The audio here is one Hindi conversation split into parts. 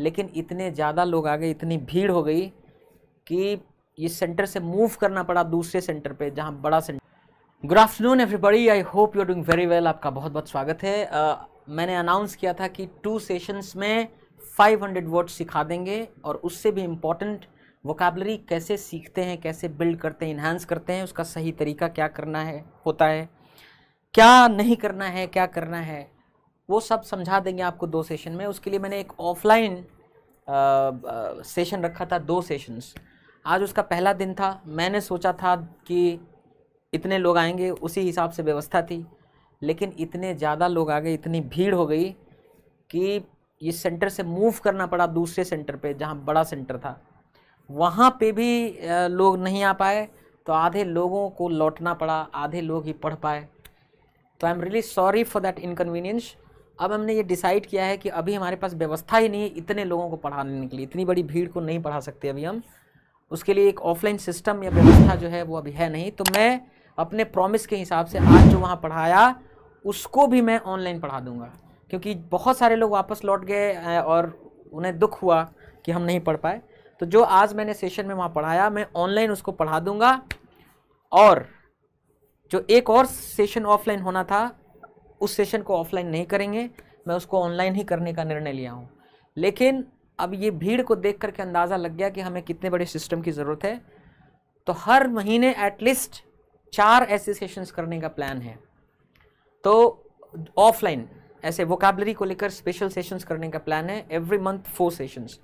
लेकिन इतने ज़्यादा लोग आ गए इतनी भीड़ हो गई कि ये सेंटर से मूव करना पड़ा दूसरे सेंटर पे जहाँ बड़ा centre good afternoon everybody I hope you are doing very well आपका बहुत बहुत स्वागत है uh, मैंने अनाउंस किया था कि टू सेशंस में 500 हंड्रेड वर्ड सिखा देंगे और उससे भी इम्पॉर्टेंट वोकेबलरी कैसे सीखते हैं कैसे बिल्ड करते हैं इन्हांस करते हैं उसका सही तरीका क्या करना है होता है क्या नहीं करना है क्या करना है वो सब समझा देंगे आपको दो सेशन में उसके लिए मैंने एक ऑफलाइन सेशन रखा था दो सेशंस आज उसका पहला दिन था मैंने सोचा था कि इतने लोग आएंगे उसी हिसाब से व्यवस्था थी लेकिन इतने ज़्यादा लोग आ गए इतनी भीड़ हो गई कि इस सेंटर से मूव करना पड़ा दूसरे सेंटर पे जहाँ बड़ा सेंटर था वहाँ पे भी लोग नहीं आ पाए तो आधे लोगों को लौटना पड़ा आधे लोग ही पढ़ पाए तो I am really sorry for that inconvenience अब हमने ये डिसाइड किया है कि अभी हमारे पास व्यवस्था ही नहीं है इतने लोगों को पढ़ाने के लिए इतनी बड़ी भीड़ को नहीं पढ़ा सकते अभी हम उसके लिए एक ऑफलाइन सिस्टम या व्यवस्था जो है वो अभी है नहीं तो मैं अपने प्रॉमिस के हिसाब से आज जो वहाँ पढ़ाया उसको भी मैं ऑनलाइन पढ़ा दूँगा क्योंकि बहुत सारे लोग वापस लौट गए और उन्हें दुख हुआ कि हम नहीं पढ़ पाए तो जो आज मैंने सेशन में वहाँ पढ़ाया मैं ऑनलाइन उसको पढ़ा दूँगा और जो एक और सेशन ऑफलाइन होना था उस सेशन को ऑफलाइन नहीं करेंगे मैं उसको ऑनलाइन ही करने का निर्णय लिया हूँ लेकिन अब ये भीड़ को देख करके अंदाज़ा लग गया कि हमें कितने बड़े सिस्टम की ज़रूरत है तो हर महीने एटलीस्ट चार ऐसे सेशंस करने का प्लान है तो ऑफलाइन ऐसे वोकेबलरी को लेकर स्पेशल सेशंस करने का प्लान है एवरी मंथ फोर सेशंस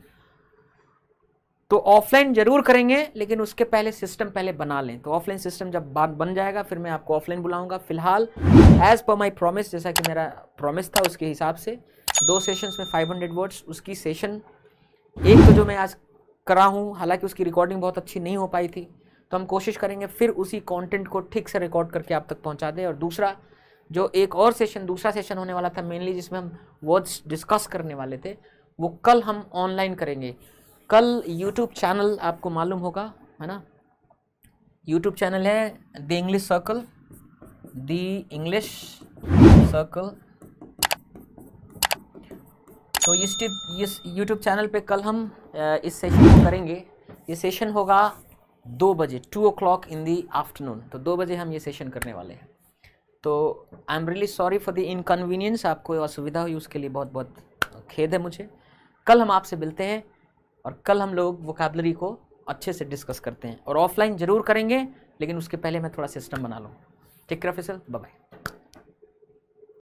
तो ऑफलाइन जरूर करेंगे लेकिन उसके पहले सिस्टम पहले बना लें तो ऑफलाइन सिस्टम जब बात बन जाएगा फिर मैं आपको ऑफलाइन बुलाऊंगा फिलहाल एज़ पर माई प्रॉमिस जैसा कि मेरा प्रॉमिस था उसके हिसाब से दो सेशंस में 500 वर्ड्स उसकी सेशन एक तो जो मैं आज करा हूँ हालांकि उसकी रिकॉर्डिंग बहुत अच्छी नहीं हो पाई थी तो हम कोशिश करेंगे फिर उसी कॉन्टेंट को ठीक से रिकॉर्ड करके आप तक पहुँचा दें और दूसरा जो एक और सेशन दूसरा सेशन होने वाला था मेनली जिसमें हम वर्ड्स डिस्कस करने वाले थे वो कल हम ऑनलाइन करेंगे कल यूट्यूब चैनल आपको मालूम होगा है ना YouTube चैनल है the English circle the English circle तो इस इस यूट्यूब चैनल पे कल हम इस सेशन को करेंगे ये सेशन होगा दो बजे two o'clock in the afternoon तो दो बजे हम ये सेशन करने वाले हैं तो I am really sorry for the inconvenience आपको असुविधा हुई उसके लिए बहुत बहुत खेद है मुझे कल हम आपसे मिलते हैं और कल हम लोग वोकेबलरी को अच्छे से डिस्कस करते हैं और ऑफलाइन ज़रूर करेंगे लेकिन उसके पहले मैं थोड़ा सिस्टम बना लूँ ठीक है प्रोफेसर बाय